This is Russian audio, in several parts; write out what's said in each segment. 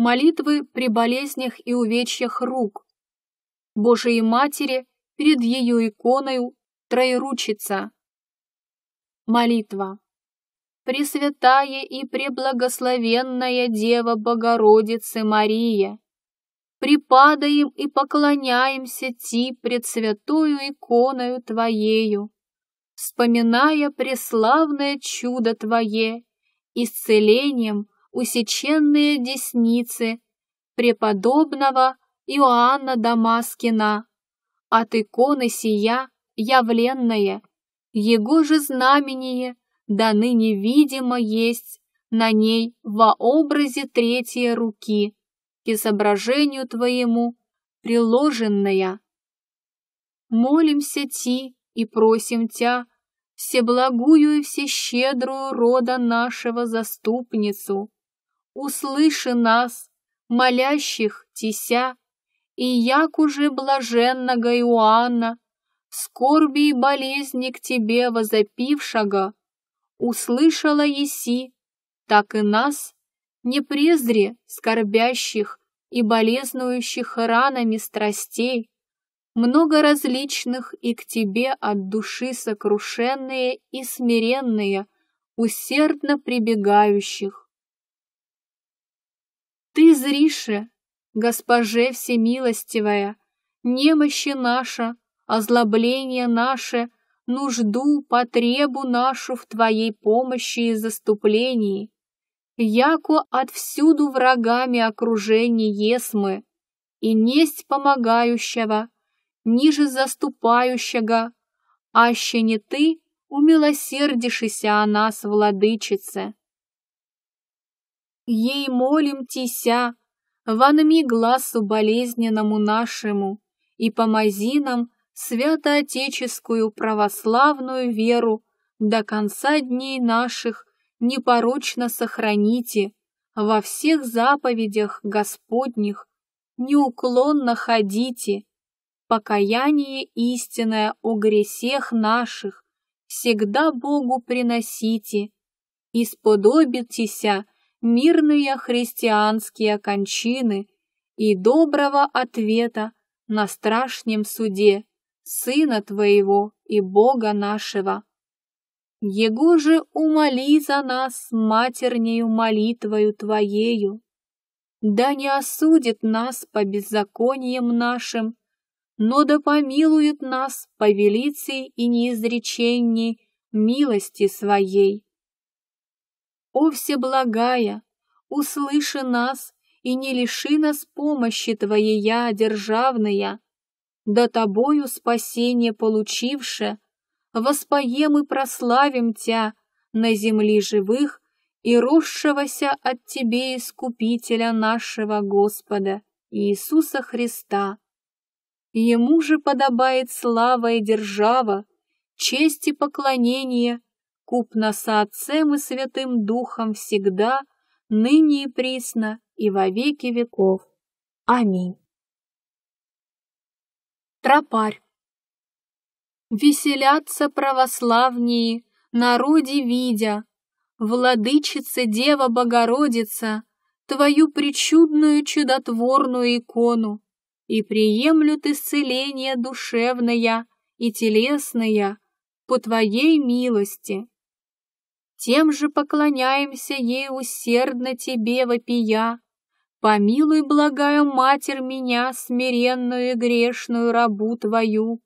молитвы при болезнях и увечьях рук, Божией Матери перед ее иконою Троеручица. Молитва. Пресвятая и преблагословенная Дева Богородицы Мария, припадаем и поклоняемся Ти пред святою иконою Твоею, вспоминая преславное чудо Твое, исцелением усеченные десницы преподобного Иоанна Дамаскина, от иконы сия явленное, его же знамение да ныне видимо есть на ней во образе третьей руки, к изображению твоему приложенная. Молимся Ти и просим Тя, всеблагую и всещедрую рода нашего заступницу, услыши нас, молящих Тися, и як уже блаженного Иоанна, в скорби и болезни к тебе возопившего, услышала еси, так и нас, не презре, скорбящих и болезнующих ранами страстей, много различных и к тебе от души сокрушенные и смиренные, усердно прибегающих. Ты зрише, госпоже всемилостивая, немощи наша, озлобление наше, нужду, потребу нашу в Твоей помощи и заступлении. Яко отвсюду врагами окружение есмы, и несть помогающего, ниже заступающего, аще не Ты умилосердишися о нас, владычице ей молим тися, Вонми глазу болезненному нашему, И помози нам святоотеческую православную веру До конца дней наших непорочно сохраните Во всех заповедях Господних неуклонно ходите, Покаяние истинное о гресех наших Всегда Богу приносите, Исподобитеся, мирные христианские кончины и доброго ответа на страшнем суде Сына Твоего и Бога нашего. Его же умоли за нас матернею молитвою Твоею, да не осудит нас по беззакониям нашим, но да помилует нас по велиции и неизречении милости Своей. О Всеблагая, услыши нас и не лиши нас помощи Твоей, державная. Да Тобою спасение получивше, воспоем и прославим Тя на земли живых и росшегося от Тебе Искупителя нашего Господа Иисуса Христа. Ему же подобает слава и держава, честь и поклонение совокупно со Отцем и Святым Духом всегда, ныне и присно, и во веки веков. Аминь. Тропарь. Веселятся православные, народе видя, Владычица Дева Богородица, Твою причудную чудотворную икону, И приемлют исцеление душевное и телесное по Твоей милости тем же поклоняемся ей усердно тебе вопия. Помилуй, благая Матерь, меня, смиренную и грешную рабу твою,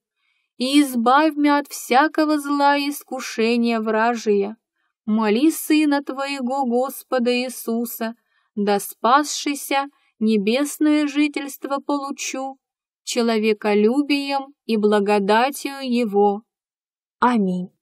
и избавь меня от всякого зла и искушения вражия. Моли Сына Твоего Господа Иисуса, да спасшися, небесное жительство получу, человеколюбием и благодатью Его. Аминь.